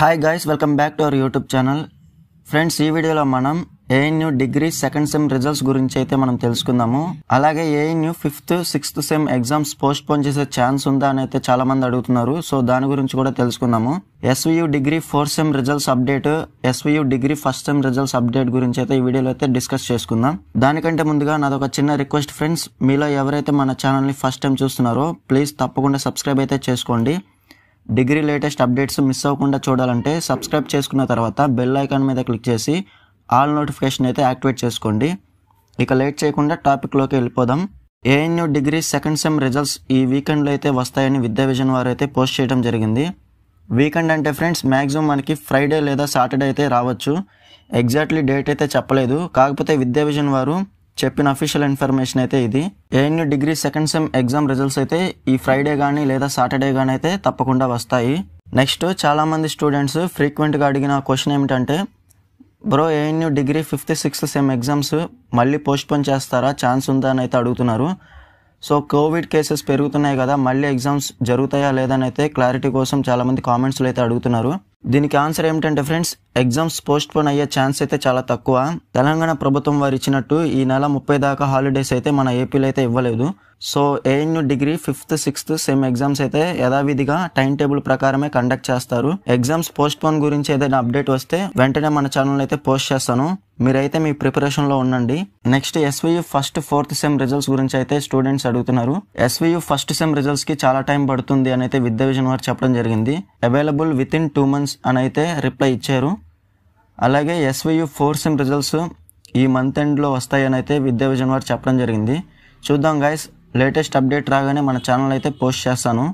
hi guys welcome back to our YouTube channel friends ఈ వీడియోలో మనం ANU degree second sem results గురించి అయితే మనం తెలుసుకుందాము అలాగే ANU fifth sixth sem exams postpone చేసే ఛాన్స్ ఉందా అని అయితే చాలా మంది అడుగుతున్నారు సో దాని గురించి కూడా తెలుసుకుందాము SVU degree fourth sem results update SVU degree first sem results update గురించి అయితే ఈ వీడియోలో అయితే డిస్కస్ చేసుకుందాం దానికంటే ముందుగా నాదొక చిన్న రిక్వెస్ట్ ఫ్రెండ్స్ మీలో ఎవరైతే మన ఛానల్ని ఫస్ట్ టైం చూస్తున్నారో ప్లీజ్ తప్పకుండా సబ్స్క్రైబ్ అయితే చేసుకోండి డిగ్రీ లేటెస్ట్ అప్డేట్స్ మిస్ అవ్వకుండా చూడాలంటే సబ్స్క్రైబ్ చేసుకున్న తర్వాత బెల్ ఐకాన్ మీద క్లిక్ చేసి ఆల్ నోటిఫికేషన్ అయితే యాక్టివేట్ చేసుకోండి ఇక లేట్ చేయకుండా టాపిక్లోకి వెళ్ళిపోదాం ANU degree second sem results ఈ వీకెండ్లో అయితే వస్తాయని విద్యా విజన్ వారు అయితే పోస్ట్ చేయడం జరిగింది వీకెండ్ అంటే ఫ్రెండ్స్ మ్యాక్సిమం మనకి ఫ్రైడే లేదా సాటర్డే అయితే రావచ్చు ఎగ్జాక్ట్లీ డేట్ అయితే చెప్పలేదు కాకపోతే విద్యా విజన్ వారు చెప్పిన అఫీషియల్ ఇన్ఫర్మేషన్ అయితే ఇది ANU degree second sem exam results అయితే ఈ ఫ్రైడే కానీ లేదా సాటర్డే కానీ అయితే తప్పకుండా వస్తాయి నెక్స్ట్ చాలామంది స్టూడెంట్స్ ఫ్రీక్వెంట్గా అడిగిన క్వశ్చన్ ఏమిటంటే bro ANU degree fifth sixth sem exams మళ్ళీ పోస్ట్పోన్ చేస్తారా ఛాన్స్ ఉందా అని అయితే అడుగుతున్నారు సో కోవిడ్ కేసెస్ పెరుగుతున్నాయి కదా మళ్ళీ ఎగ్జామ్స్ జరుగుతాయా లేదని అయితే క్లారిటీ కోసం చాలామంది కామెంట్స్లో అయితే అడుగుతున్నారు దీనికి ఆన్సర్ ఏమిటంటే ఫ్రెండ్స్ ఎగ్జామ్స్ పోస్ట్ పోన్ అయ్యే ఛాన్స్ అయితే చాలా తక్కువ తెలంగాణ ప్రభుత్వం వారు ఇచ్చినట్టు ఈ నెల ముప్పై దాకా హాలిడేస్ అయితే మన ఏపీలో అయితే ఇవ్వలేదు so ANU degree fifth sixth sem exams అయితే యథావిధిగా టైం టేబుల్ ప్రకారమే కండక్ట్ చేస్తారు ఎగ్జామ్స్ పోస్ట్ పోన్ గురించి ఏదైనా అప్డేట్ వస్తే వెంటనే మన ఛానల్ అయితే పోస్ట్ చేస్తాను మీరైతే మీ ప్రిపరేషన్లో ఉండండి next SVU first fourth sem results గురించి అయితే స్టూడెంట్స్ అడుగుతున్నారు ఎస్వియు ఫస్ట్ సెమ్ రిజల్ట్స్కి చాలా టైం పడుతుంది అని అయితే విద్యా విజన్ వారు చెప్పడం జరిగింది available within two months అని అయితే రిప్లై ఇచ్చారు అలాగే ఎస్వయు ఫోర్ సెమ్ రిజల్ట్స్ ఈ మంత్ ఎండ్లో వస్తాయని అయితే విద్యా విజన్ వారు చెప్పడం జరిగింది చూద్దాం గైస్ లేటెస్ట్ అప్డేట్ రాగానే మన ఛానల్ అయితే పోస్ట్ చేస్తాను